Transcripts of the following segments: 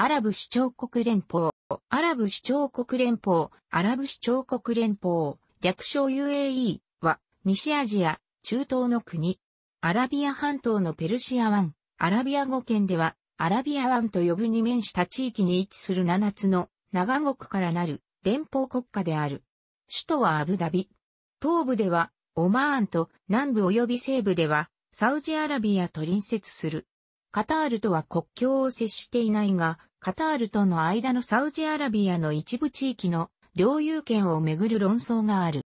アラブ首長国連邦、アラブ首長国連邦、アラブ首長国連邦、略称 UAE は、西アジア、中東の国。アラビア半島のペルシア湾、アラビア語圏では、アラビア湾と呼ぶに面した地域に位置する7つの長国からなる連邦国家である。首都はアブダビ。東部ではオマーンと南部及び西部ではサウジアラビアと隣接する。カタールとは国境を接していないが、カタールとの間のサウジアラビアの一部地域の領有権をめぐる論争がある。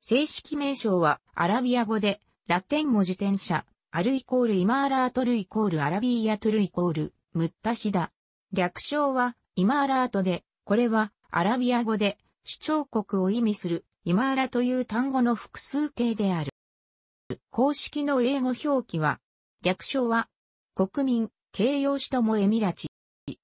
正式名称はアラビア語で、ラテン文字転写、アルイコールイマーラートルイコールアラビーヤトルイコール、ムッタヒダ。略称はイマーラートで、これはアラビア語で主張国を意味するイマーラという単語の複数形である。公式の英語表記は、略称は国民、形容詞ともエミラチ。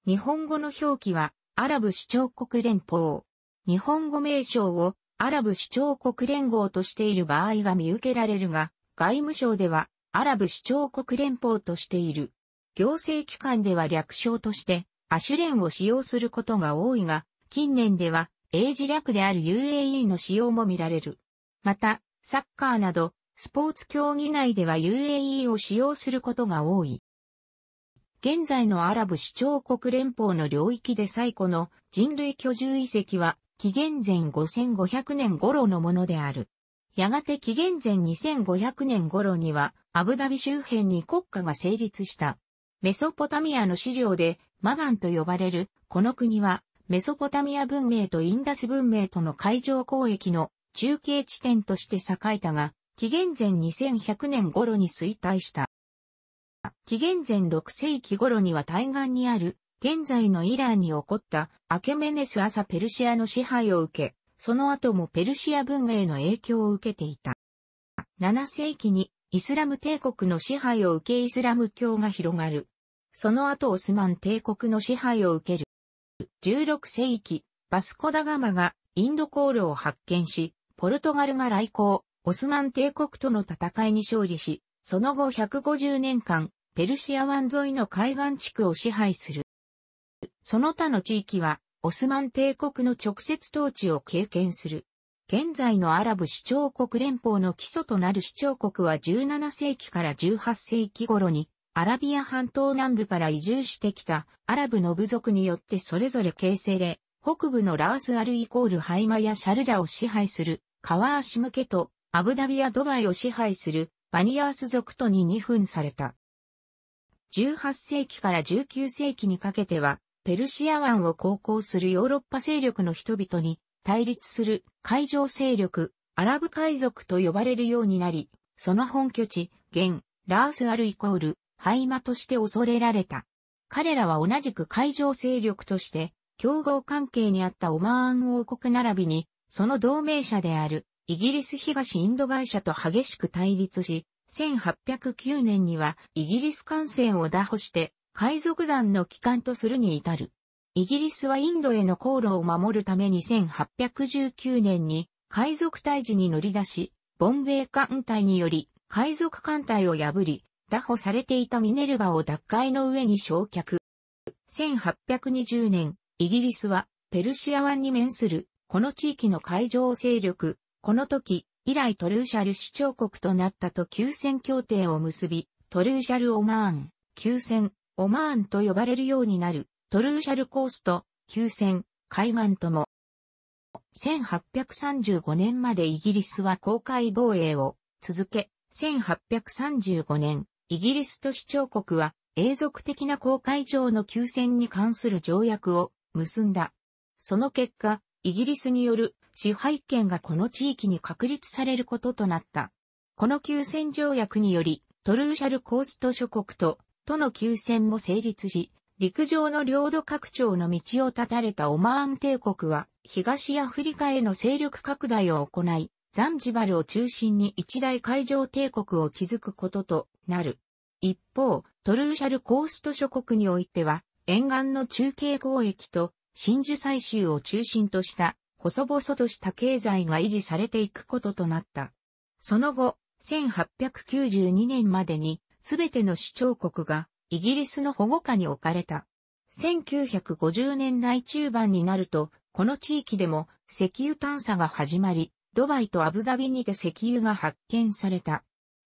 日本語の表記は、アラブ首長国連邦。日本語名称を、アラブ首長国連合としている場合が見受けられるが、外務省では、アラブ首長国連邦としている。行政機関では略称として、アシュレンを使用することが多いが、近年では、英字略である UAE の使用も見られる。また、サッカーなど、スポーツ競技内では UAE を使用することが多い。現在のアラブ首長国連邦の領域で最古の人類居住遺跡は紀元前5500年頃のものである。やがて紀元前2500年頃にはアブダビ周辺に国家が成立した。メソポタミアの資料でマガンと呼ばれるこの国はメソポタミア文明とインダス文明との海上交易の中継地点として栄えたが、紀元前2100年頃に衰退した。紀元前6世紀頃には対岸にある、現在のイランに起こった、アケメネス朝ペルシアの支配を受け、その後もペルシア文明の影響を受けていた。7世紀にイスラム帝国の支配を受けイスラム教が広がる。その後オスマン帝国の支配を受ける。16世紀、バスコダガマがインド航路を発見し、ポルトガルが来航、オスマン帝国との戦いに勝利し、その後150年間、ペルシア湾沿いの海岸地区を支配する。その他の地域は、オスマン帝国の直接統治を経験する。現在のアラブ首長国連邦の基礎となる首長国は17世紀から18世紀頃に、アラビア半島南部から移住してきたアラブの部族によってそれぞれ形成で、北部のラースアルイコールハイマやシャルジャを支配する、カワーシムケとアブダビやドバイを支配するマニアース族とに2分された。18世紀から19世紀にかけては、ペルシア湾を航行するヨーロッパ勢力の人々に対立する海上勢力、アラブ海賊と呼ばれるようになり、その本拠地、現、ラースアルイコール、ハイマとして恐れられた。彼らは同じく海上勢力として、競合関係にあったオマーン王国並びに、その同盟者であるイギリス東インド会社と激しく対立し、1809年にはイギリス艦船を打破して海賊団の帰還とするに至る。イギリスはインドへの航路を守るために1819年に海賊退治に乗り出し、ボンベイ艦隊により海賊艦隊を破り、打破されていたミネルバを奪回の上に焼却。1820年、イギリスはペルシア湾に面するこの地域の海上勢力この時、以来トルーシャル主張国となったと休戦協定を結び、トルーシャル・オマーン、休戦、オマーンと呼ばれるようになる、トルーシャルコースト、休戦、海岸とも。1835年までイギリスは公海防衛を続け、1835年、イギリスと主張国は永続的な公海上の休戦に関する条約を結んだ。その結果、イギリスによる支配権がこの地域に確立されることとなった。この休戦条約により、トルーシャルコースト諸国と、との休戦も成立し、陸上の領土拡張の道を断たれたオマーン帝国は、東アフリカへの勢力拡大を行い、ザンジバルを中心に一大海上帝国を築くこととなる。一方、トルーシャルコースト諸国においては、沿岸の中継交易と真珠採集を中心とした細々とした経済が維持されていくこととなった。その後、1892年までに、すべての主張国がイギリスの保護下に置かれた。1950年代中盤になると、この地域でも石油探査が始まり、ドバイとアブダビにて石油が発見された。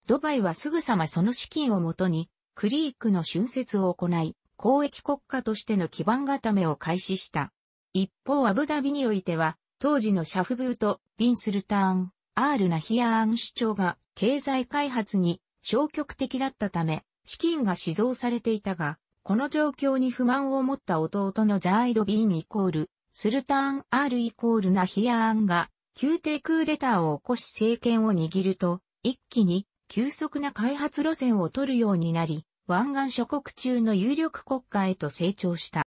ドバイはすぐさまその資金をもとに、クリークの春節を行い、公益国家としての基盤固めを開始した。一方アブダビにおいては、当時のシャフブート、ビンスルターン、アールナヒアーン首長が経済開発に消極的だったため、資金が死蔵されていたが、この状況に不満を持った弟のザーイド・ビーンイコール、スルターン・アールイコールナヒアーンが、宮廷クーデターを起こし政権を握ると、一気に急速な開発路線を取るようになり、湾岸諸国中の有力国家へと成長した。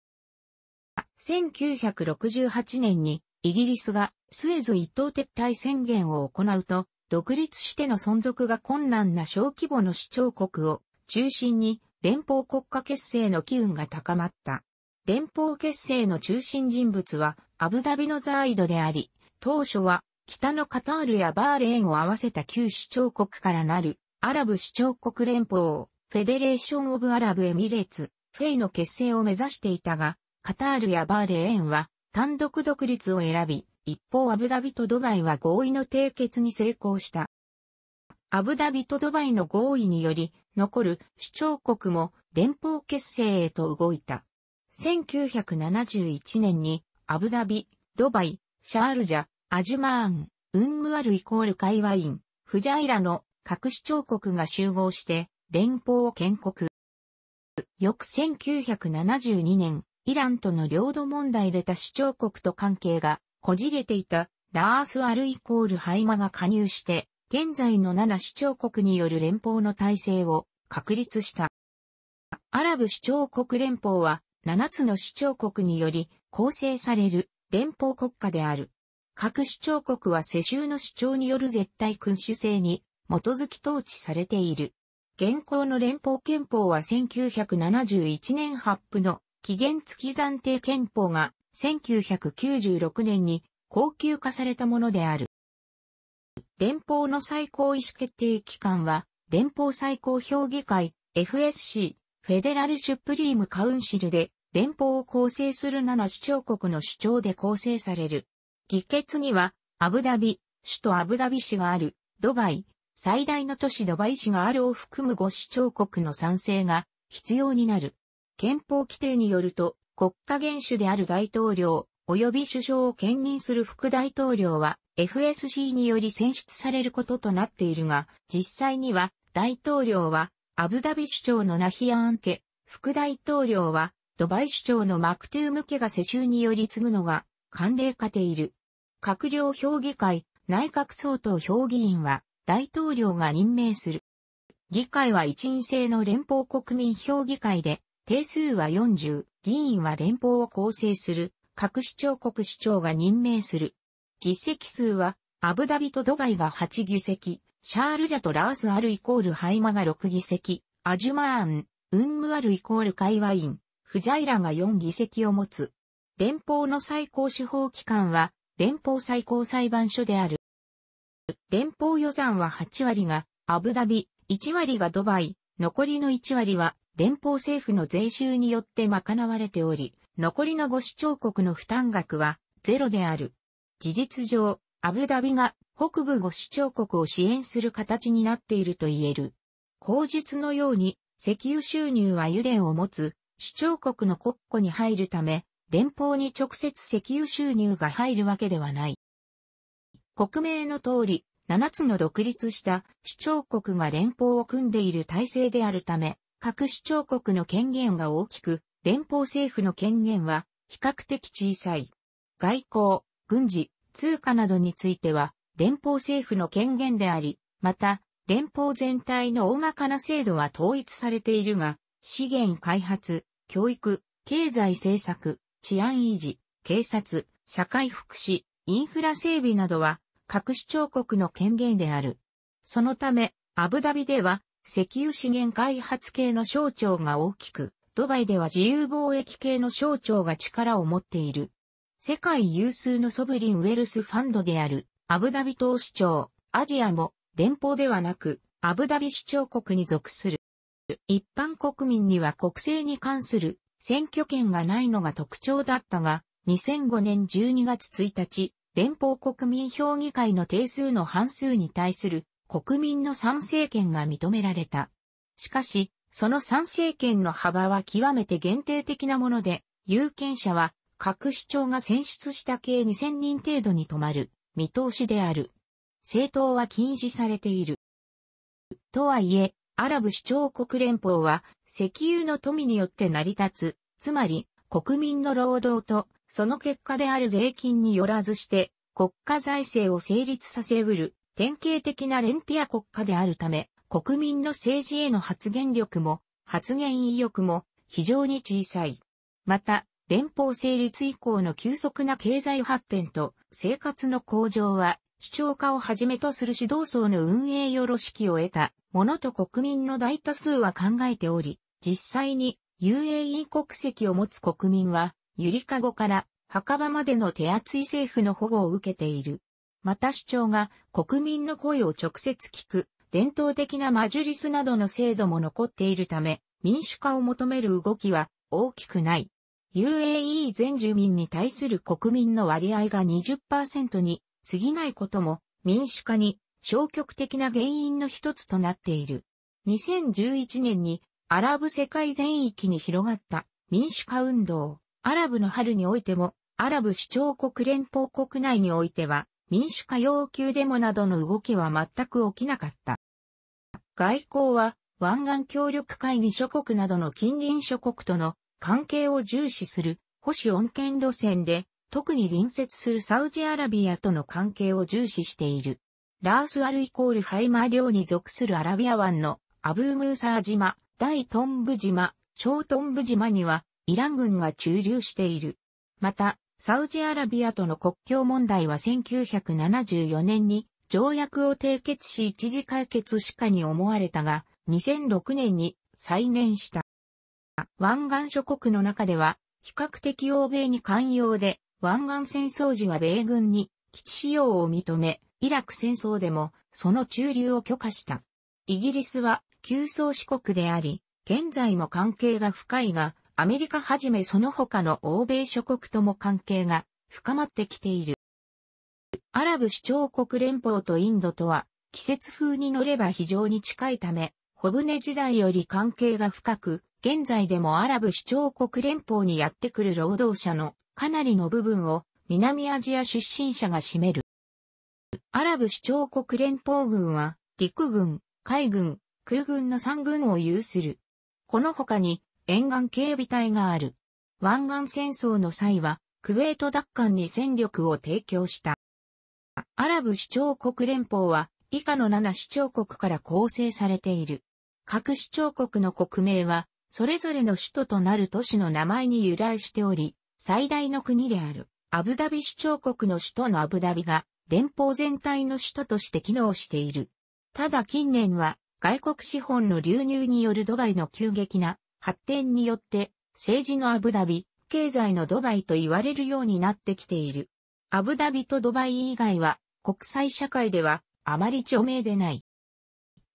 1968年にイギリスがスエズ一等撤退宣言を行うと、独立しての存続が困難な小規模の主張国を中心に連邦国家結成の機運が高まった。連邦結成の中心人物はアブダビのザーイドであり、当初は北のカタールやバーレーンを合わせた旧主張国からなるアラブ主張国連邦、フェデレーション・オブ・アラブ・エミレーツ、フェイの結成を目指していたが、カタールやバーレーンは単独独立を選び、一方アブダビとドバイは合意の締結に成功した。アブダビとドバイの合意により、残る主張国も連邦結成へと動いた。1971年にアブダビ、ドバイ、シャールジャ、アジュマーン、ウンムアルイコールカイワイン、フジャイラの各主張国が集合して連邦を建国。翌1972年、イランとの領土問題で他主張国と関係がこじれていたラース・アルイコール・ハイマが加入して、現在の7主張国による連邦の体制を確立した。アラブ主長国連邦は7つの主長国により構成される連邦国家である。各主長国は世襲の主張による絶対君主制に基づき統治されている。現行の連邦憲法は1971年発布の期限付き暫定憲法が1996年に高級化されたものである。連邦の最高意思決定機関は、連邦最高評議会 FSC、フェデラル・シュプリーム・カウンシルで、連邦を構成する7主張国の主張で構成される。議決には、アブダビ、首都アブダビ市がある、ドバイ、最大の都市ドバイ市があるを含む5主張国の賛成が必要になる。憲法規定によると、国家元首である大統領、及び首相を兼任する副大統領は、FSC により選出されることとなっているが、実際には、大統領は、アブダビ首長のナヒアン家、副大統領は、ドバイ首長のマクトゥーム家が世襲により継ぐのが、慣例化ている。閣僚評議会、内閣総統評議員は、大統領が任命する。議会は一員制の連邦国民評議会で、定数は40、議員は連邦を構成する、各市長国市長が任命する。議席数は、アブダビとドバイが8議席、シャールジャとラースアルイコールハイマが6議席、アジュマーン、ウンムアルイコールカイワイン、フジャイラが4議席を持つ。連邦の最高司法機関は、連邦最高裁判所である。連邦予算は8割が、アブダビ、1割がドバイ、残りの1割は連邦政府の税収によって賄われており、残りの5主張国の負担額はゼロである。事実上、アブダビが北部5主張国を支援する形になっていると言える。口述のように、石油収入は油田を持つ、主張国の国庫に入るため、連邦に直接石油収入が入るわけではない。国名の通り、7つの独立した主張国が連邦を組んでいる体制であるため、各主張国の権限が大きく、連邦政府の権限は比較的小さい。外交、軍事、通貨などについては、連邦政府の権限であり、また、連邦全体の大まかな制度は統一されているが、資源開発、教育、経済政策、治安維持、警察、社会福祉、インフラ整備などは、各主張国の権限である。そのため、アブダビでは、石油資源開発系の省庁が大きく、ドバイでは自由貿易系の省庁が力を持っている。世界有数のソブリンウェルスファンドである、アブダビ投資庁、アジアも連邦ではなく、アブダビ首長国に属する。一般国民には国政に関する選挙権がないのが特徴だったが、2005年12月1日、連邦国民評議会の定数の半数に対する国民の参政権が認められた。しかし、その参政権の幅は極めて限定的なもので、有権者は各市長が選出した計2000人程度に止まる見通しである。政党は禁止されている。とはいえ、アラブ首長国連邦は石油の富によって成り立つ、つまり国民の労働とその結果である税金によらずして国家財政を成立させうる典型的なレンティア国家であるため、国民の政治への発言力も、発言意欲も非常に小さい。また、連邦成立以降の急速な経済発展と生活の向上は、主張家をはじめとする指導層の運営よろしきを得たものと国民の大多数は考えており、実際に UAE 国籍を持つ国民は、ゆりかごから墓場までの手厚い政府の保護を受けている。また主張が国民の声を直接聞く、伝統的なマジュリスなどの制度も残っているため、民主化を求める動きは大きくない。UAE 全住民に対する国民の割合が20%に過ぎないことも民主化に消極的な原因の一つとなっている。2011年にアラブ世界全域に広がった民主化運動、アラブの春においても、アラブ首長国連邦国内においては、民主化要求デモなどの動きは全く起きなかった。外交は湾岸協力会議諸国などの近隣諸国との関係を重視する保守穏健路線で、特に隣接するサウジアラビアとの関係を重視している。ラースアルイコールハイマー領に属するアラビア湾のアブームーサー島、大トンブ島、小トンブ島にはイラン軍が駐留している。また、サウジアラビアとの国境問題は1974年に条約を締結し一時解決しかに思われたが、2006年に再燃した。湾岸諸国の中では、比較的欧米に寛容で、湾岸戦争時は米軍に基地使用を認め、イラク戦争でもその駐留を許可した。イギリスは、急宗四国であり、現在も関係が深いが、アメリカはじめその他の欧米諸国とも関係が深まってきている。アラブ首長国連邦とインドとは季節風に乗れば非常に近いため、小舟時代より関係が深く、現在でもアラブ首長国連邦にやってくる労働者のかなりの部分を南アジア出身者が占める。アラブ首長国連邦軍は陸軍、海軍、空軍の3軍を有する。この他に沿岸警備隊がある。湾岸戦争の際は、クウェート奪還に戦力を提供した。アラブ首長国連邦は、以下の7首長国から構成されている。各首長国の国名は、それぞれの首都となる都市の名前に由来しており、最大の国である、アブダビ首長国の首都のアブダビが、連邦全体の首都として機能している。ただ近年は、外国資本の流入によるドバイの急激な発展によって、政治のアブダビ、経済のドバイと言われるようになってきている。アブダビとドバイ以外は、国際社会では、あまり著名でない。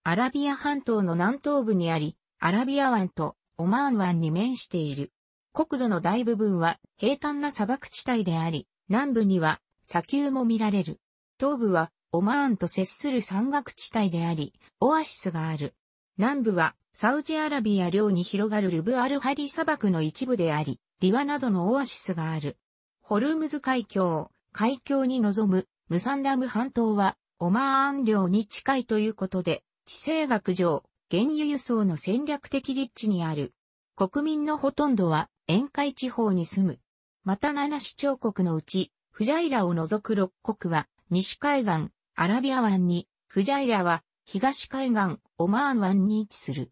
アラビア半島の南東部にあり、アラビア湾とオマーン湾に面している。国土の大部分は平坦な砂漠地帯であり、南部には砂丘も見られる。東部はオマーンと接する山岳地帯であり、オアシスがある。南部はサウジアラビア領に広がるルブアルハリ砂漠の一部であり、リワなどのオアシスがある。ホルムズ海峡、海峡に臨むムサンダム半島はオマーン領に近いということで、地政学上、原油輸送の戦略的立地にある。国民のほとんどは沿海地方に住む。また7市長国のうち、フジャイラを除く6国は西海岸、アラビア湾に、フジャイラは東海岸、オマーン湾に位置する。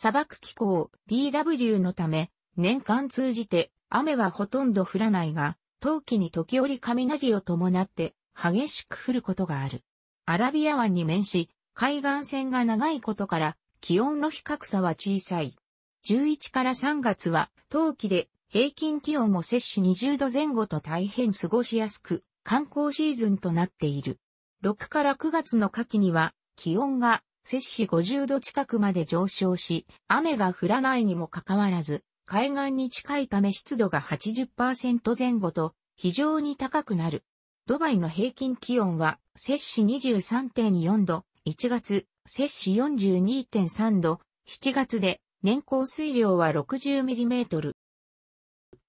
砂漠気候 BW のため、年間通じて雨はほとんど降らないが、冬季に時折雷を伴って激しく降ることがある。アラビア湾に面し、海岸線が長いことから気温の比較差は小さい。11から3月は冬季で平均気温も摂氏20度前後と大変過ごしやすく観光シーズンとなっている。6から9月の夏季には気温が摂氏50度近くまで上昇し、雨が降らないにもかかわらず、海岸に近いため湿度が80%前後と非常に高くなる。ドバイの平均気温は摂氏23.4度、1月、摂氏42.3度、7月で年降水量は 60mm。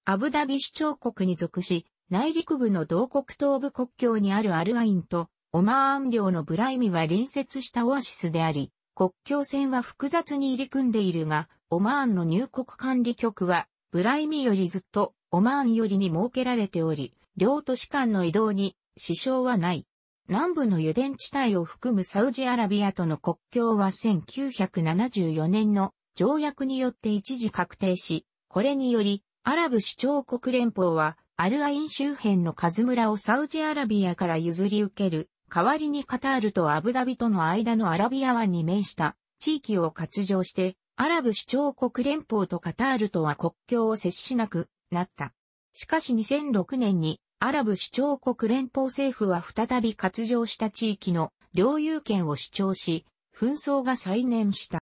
アブダビ首長国に属し、内陸部の同国東部国境にあるアルアインとオマーン領のブライミは隣接したオアシスであり、国境線は複雑に入り組んでいるが、オマーンの入国管理局は、ブライミよりずっとオマーンよりに設けられており、両都市間の移動に支障はない。南部の油田地帯を含むサウジアラビアとの国境は1974年の条約によって一時確定し、これにより、アラブ首長国連邦は、アルアイン周辺のカズ村をサウジアラビアから譲り受ける代わりにカタールとアブダビとの間のアラビア湾に面した地域を割譲して、アラブ首長国連邦とカタールとは国境を接しなくなった。しかし2006年にアラブ首長国連邦政府は再び割譲した地域の領有権を主張し、紛争が再燃した。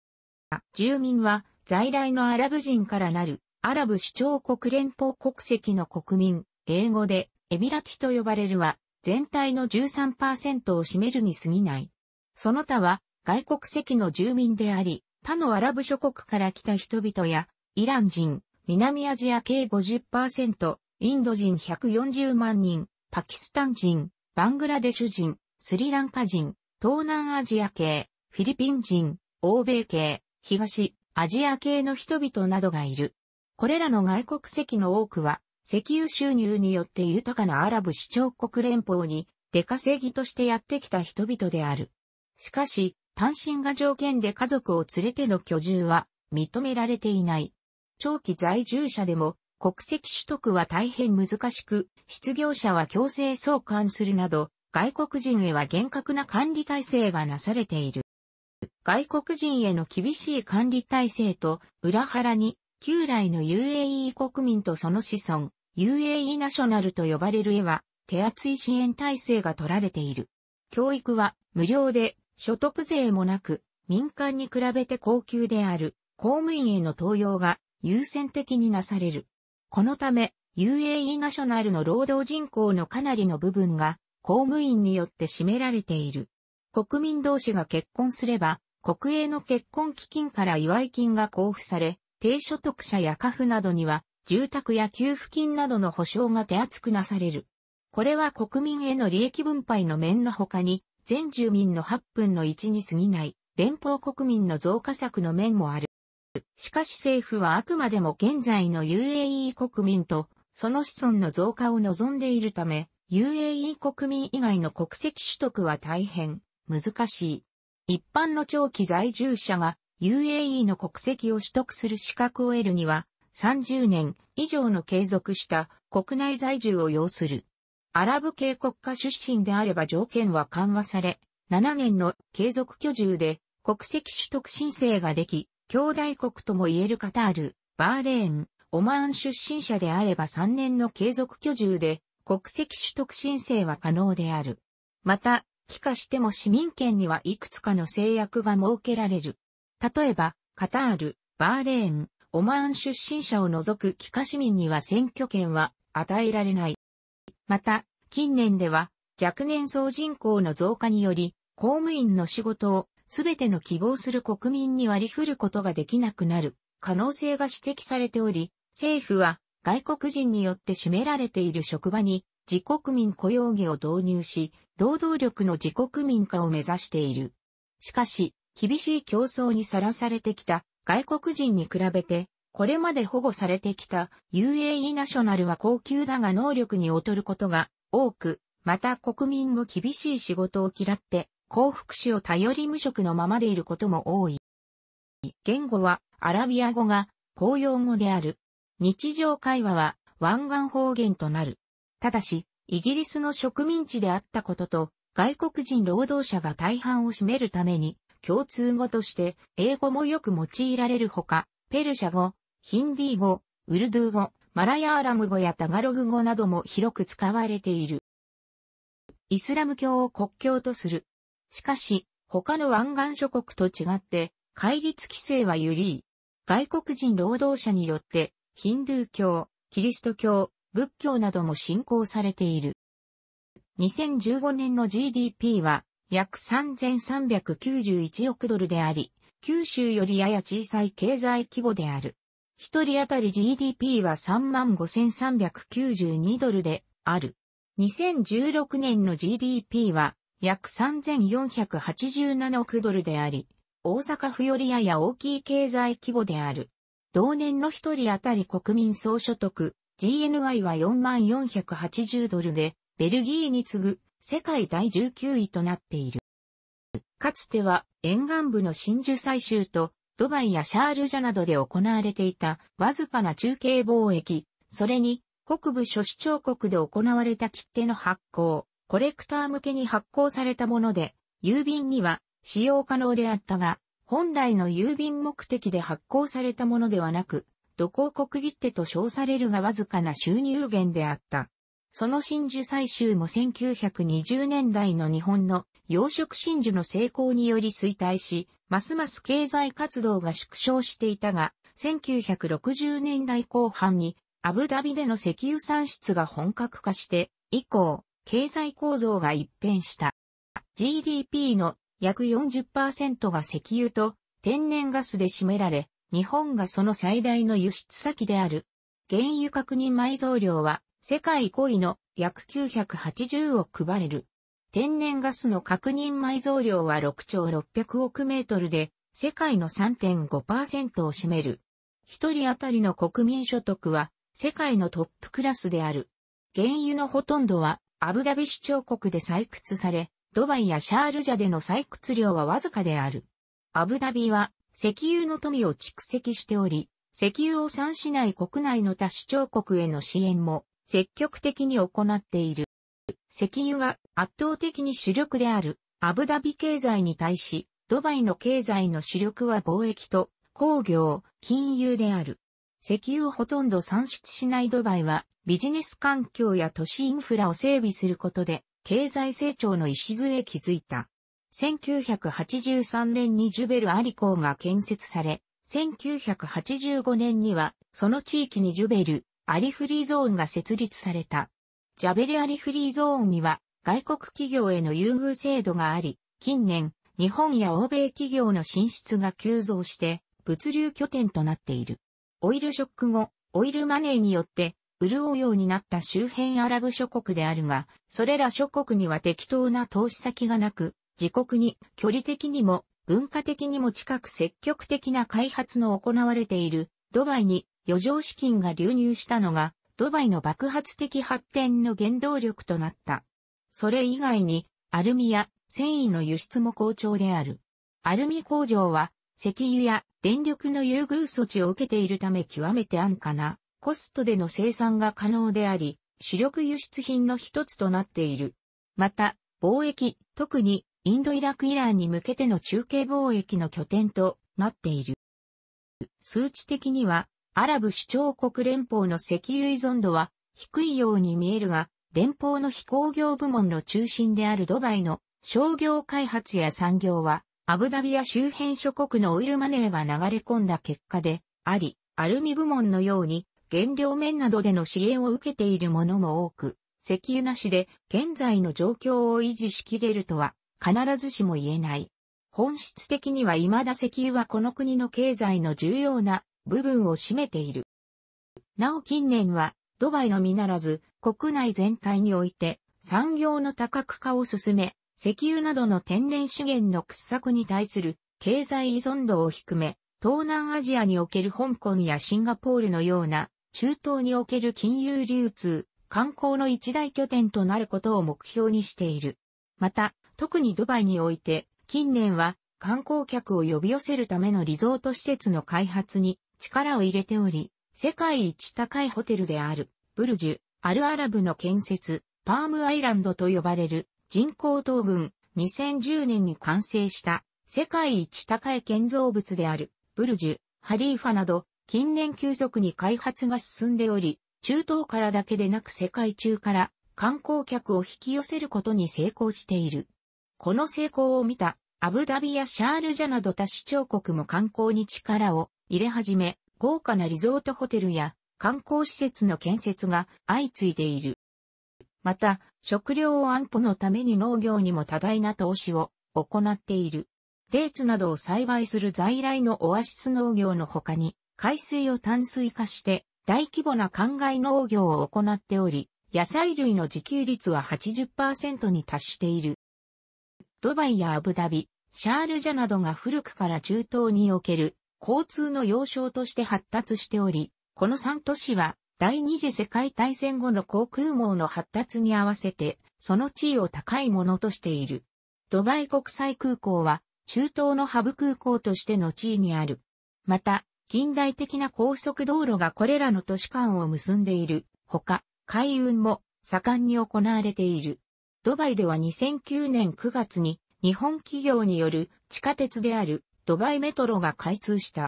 住民は在来のアラブ人からなるアラブ首長国連邦国籍の国民、英語でエミラティと呼ばれるは全体の13%を占めるに過ぎない。その他は外国籍の住民であり、他のアラブ諸国から来た人々や、イラン人、南アジア系50%、インド人140万人、パキスタン人、バングラデシュ人、スリランカ人、東南アジア系、フィリピン人、欧米系、東、アジア系の人々などがいる。これらの外国籍の多くは、石油収入によって豊かなアラブ首長国連邦に出稼ぎとしてやってきた人々である。しかし、単身が条件で家族を連れての居住は認められていない。長期在住者でも国籍取得は大変難しく、失業者は強制送還するなど、外国人へは厳格な管理体制がなされている。外国人への厳しい管理体制と裏腹に、旧来の UAE 国民とその子孫、UAE ナショナルと呼ばれる絵は、手厚い支援体制が取られている。教育は無料で、所得税もなく、民間に比べて高級である、公務員への登用が優先的になされる。このため、UAE ナショナルの労働人口のかなりの部分が、公務員によって占められている。国民同士が結婚すれば、国営の結婚基金から祝い金が交付され、低所得者や家父などには住宅や給付金などの保障が手厚くなされる。これは国民への利益分配の面の他に、全住民の8分の1に過ぎない、連邦国民の増加策の面もある。しかし政府はあくまでも現在の UAE 国民と、その子孫の増加を望んでいるため、UAE 国民以外の国籍取得は大変難しい。一般の長期在住者が UAE の国籍を取得する資格を得るには、30年以上の継続した国内在住を要する。アラブ系国家出身であれば条件は緩和され、7年の継続居住で国籍取得申請ができ、兄弟国とも言えるカタール、バーレーン、オマーン出身者であれば3年の継続居住で国籍取得申請は可能である。また、帰化しても市民権にはいくつかの制約が設けられる。例えば、カタール、バーレーン、オマーン出身者を除く帰化市民には選挙権は与えられない。また、近年では若年層人口の増加により、公務員の仕事をすべての希望する国民に割り振ることができなくなる可能性が指摘されており、政府は外国人によって占められている職場に自国民雇用儀を導入し、労働力の自国民化を目指している。しかし、厳しい競争にさらされてきた外国人に比べて、これまで保護されてきた UAE ナショナルは高級だが能力に劣ることが多く、また国民も厳しい仕事を嫌って、幸福士を頼り無職のままでいることも多い。言語はアラビア語が公用語である。日常会話は湾岸方言となる。ただし、イギリスの植民地であったことと、外国人労働者が大半を占めるために、共通語として、英語もよく用いられるほか、ペルシャ語、ヒンディー語、ウルドゥー語、マラヤーラム語やタガログ語なども広く使われている。イスラム教を国教とする。しかし、他の湾岸諸国と違って、戒律規制は緩い。外国人労働者によって、ヒンドゥー教、キリスト教、仏教なども信仰されている。2015年の GDP は約3391億ドルであり、九州よりやや小さい経済規模である。一人当たり GDP は35,392ドルである。2016年の GDP は約3487億ドルであり、大阪府よりやや大きい経済規模である。同年の一人当たり国民総所得 GNI は4480ドルで、ベルギーに次ぐ世界第19位となっている。かつては沿岸部の真珠採集とドバイやシャールジャなどで行われていたわずかな中継貿易、それに北部諸主彫国で行われた切手の発行、コレクター向けに発行されたもので、郵便には使用可能であったが、本来の郵便目的で発行されたものではなく、土工国切手と称されるがわずかな収入源であった。その真珠採集も1920年代の日本の養殖真珠の成功により衰退し、ますます経済活動が縮小していたが、1960年代後半にアブダビでの石油産出が本格化して以降、経済構造が一変した。GDP の約40%が石油と天然ガスで占められ、日本がその最大の輸出先である。原油確認埋蔵量は世界5位の約980億バレル。天然ガスの確認埋蔵量は6兆600億メートルで、世界の3.5%を占める。一人当たりの国民所得は、世界のトップクラスである。原油のほとんどは、アブダビ首長国で採掘され、ドバイやシャールジャでの採掘量はわずかである。アブダビは、石油の富を蓄積しており、石油を産しない国内の他首長国への支援も積極的に行っている。石油が圧倒的に主力であるアブダビ経済に対し、ドバイの経済の主力は貿易と工業、金融である。石油をほとんど産出しないドバイはビジネス環境や都市インフラを整備することで経済成長の礎へ築いた。1983年にジュベル・アリコーが建設され、1985年にはその地域にジュベル、アリフリーゾーンが設立された。ジャベリアリフリーゾーンには外国企業への優遇制度があり、近年、日本や欧米企業の進出が急増して、物流拠点となっている。オイルショック後、オイルマネーによって、潤うようになった周辺アラブ諸国であるが、それら諸国には適当な投資先がなく、自国に距離的にも文化的にも近く積極的な開発の行われているドバイに余剰資金が流入したのが、ドバイの爆発的発展の原動力となった。それ以外に、アルミや繊維の輸出も好調である。アルミ工場は、石油や電力の優遇措置を受けているため極めて安価なコストでの生産が可能であり、主力輸出品の一つとなっている。また、貿易、特にインド・イラク・イランに向けての中継貿易の拠点となっている。数値的にはアラブ首長国連邦の石油依存度は低いように見えるが、連邦の非工業部門の中心であるドバイの商業開発や産業は、アブダビア周辺諸国のオイルマネーが流れ込んだ結果であり、アルミ部門のように原料面などでの支援を受けているものも多く、石油なしで現在の状況を維持しきれるとは必ずしも言えない。本質的には未だ石油はこの国の経済の重要な部分を占めている。なお近年は、ドバイのみならず、国内全体において、産業の多角化を進め、石油などの天然資源の掘削に対する経済依存度を低め、東南アジアにおける香港やシンガポールのような中東における金融流通、観光の一大拠点となることを目標にしている。また、特にドバイにおいて、近年は観光客を呼び寄せるためのリゾート施設の開発に力を入れており、世界一高いホテルである、ブルジュ、アルアラブの建設、パームアイランドと呼ばれる人工島群、2010年に完成した世界一高い建造物である、ブルジュ、ハリーファなど、近年急速に開発が進んでおり、中東からだけでなく世界中から観光客を引き寄せることに成功している。この成功を見たアブダビやシャールジャなど多主張国も観光に力を入れ始め、豪華なリゾートホテルや観光施設の建設が相次いでいる。また、食料を安保のために農業にも多大な投資を行っている。レーツなどを栽培する在来のオアシス農業の他に、海水を淡水化して大規模な灌漑農業を行っており、野菜類の自給率は80%に達している。ドバイやアブダビ、シャールジャなどが古くから中東における交通の要衝として発達しており、この3都市は第二次世界大戦後の航空網の発達に合わせて、その地位を高いものとしている。ドバイ国際空港は、中東のハブ空港としての地位にある。また、近代的な高速道路がこれらの都市間を結んでいる。ほか、海運も盛んに行われている。ドバイでは2009年9月に、日本企業による地下鉄であるドバイメトロが開通した。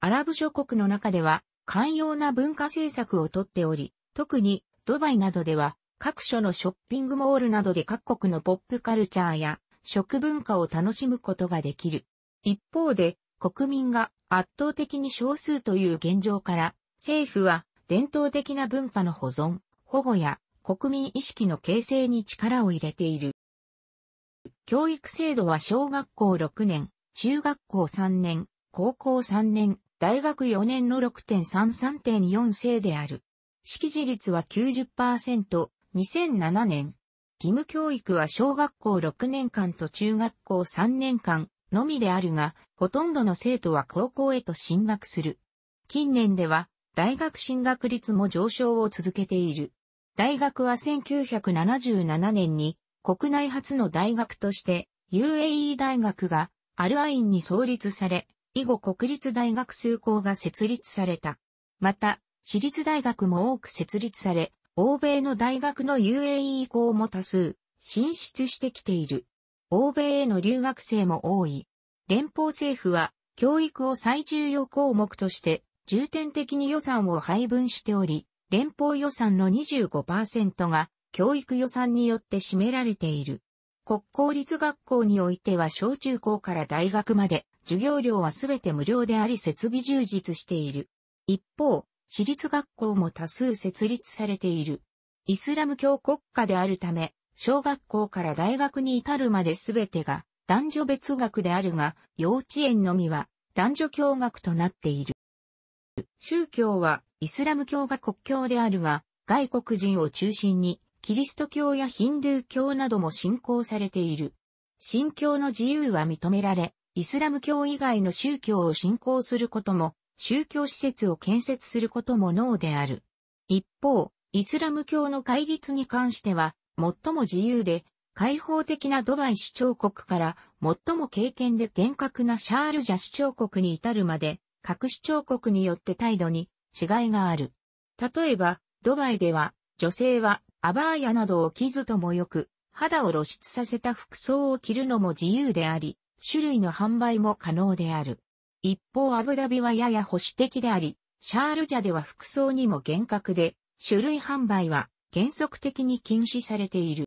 アラブ諸国の中では、寛容な文化政策をとっており、特にドバイなどでは、各所のショッピングモールなどで各国のポップカルチャーや食文化を楽しむことができる。一方で、国民が圧倒的に少数という現状から、政府は伝統的な文化の保存、保護や国民意識の形成に力を入れている。教育制度は小学校6年、中学校3年、高校3年、大学4年の6.33.4世である。識字率は90%、2007年。義務教育は小学校6年間と中学校3年間のみであるが、ほとんどの生徒は高校へと進学する。近年では、大学進学率も上昇を続けている。大学は1977年に国内初の大学として UAE 大学がアルアインに創立され、以後国立大学数校が設立された。また、私立大学も多く設立され、欧米の大学の UAE 校も多数、進出してきている。欧米への留学生も多い。連邦政府は、教育を最重要項目として、重点的に予算を配分しており、連邦予算の25%が、教育予算によって占められている。国公立学校においては小中高から大学まで、授業料はすべて無料であり設備充実している。一方、私立学校も多数設立されている。イスラム教国家であるため、小学校から大学に至るまで全てが男女別学であるが、幼稚園のみは男女共学となっている。宗教はイスラム教が国教であるが、外国人を中心にキリスト教やヒンドゥー教なども信仰されている。信教の自由は認められ、イスラム教以外の宗教を信仰することも、宗教施設を建設することも脳である。一方、イスラム教の戒律に関しては、最も自由で、開放的なドバイ主張国から最も経験で厳格なシャールジャ主張国に至るまで、各主張国によって態度に違いがある。例えば、ドバイでは女性はアバーヤなどを着ずともよく、肌を露出させた服装を着るのも自由であり、種類の販売も可能である。一方アブダビはやや保守的であり、シャールジャでは服装にも厳格で、種類販売は原則的に禁止されている。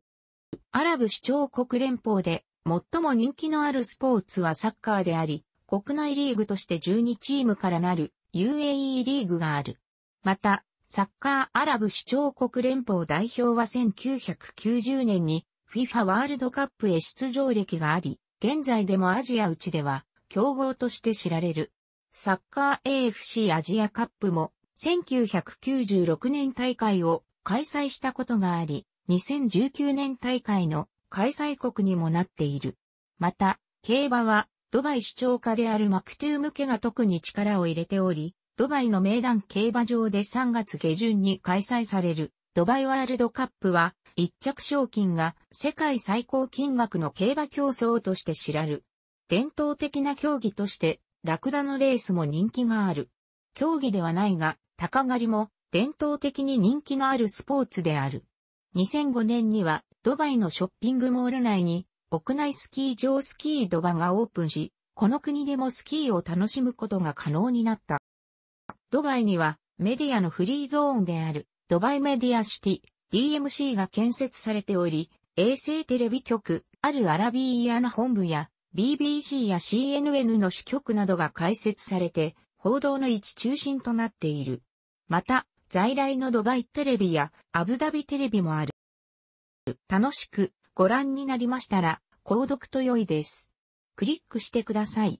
アラブ首長国連邦で最も人気のあるスポーツはサッカーであり、国内リーグとして12チームからなる UAE リーグがある。また、サッカーアラブ首長国連邦代表は1990年に FIFA ワールドカップへ出場歴があり、現在でもアジア内では強豪として知られる。サッカー AFC アジアカップも1996年大会を開催したことがあり、2019年大会の開催国にもなっている。また、競馬はドバイ首長家であるマクトゥーム家が特に力を入れており、ドバイの名団競馬場で3月下旬に開催されるドバイワールドカップは一着賞金が世界最高金額の競馬競争として知らる。伝統的な競技としてラクダのレースも人気がある。競技ではないが、鷹狩りも伝統的に人気のあるスポーツである。2005年にはドバイのショッピングモール内に屋内スキー場スキードバがオープンし、この国でもスキーを楽しむことが可能になった。ドバイにはメディアのフリーゾーンであるドバイメディアシティ DMC が建設されており、衛星テレビ局、アルアラビーアナ本部や BBC や CNN の支局などが開設されて、報道の一中心となっている。また、在来のドバイテレビやアブダビテレビもある。楽しくご覧になりましたら、購読と良いです。クリックしてください。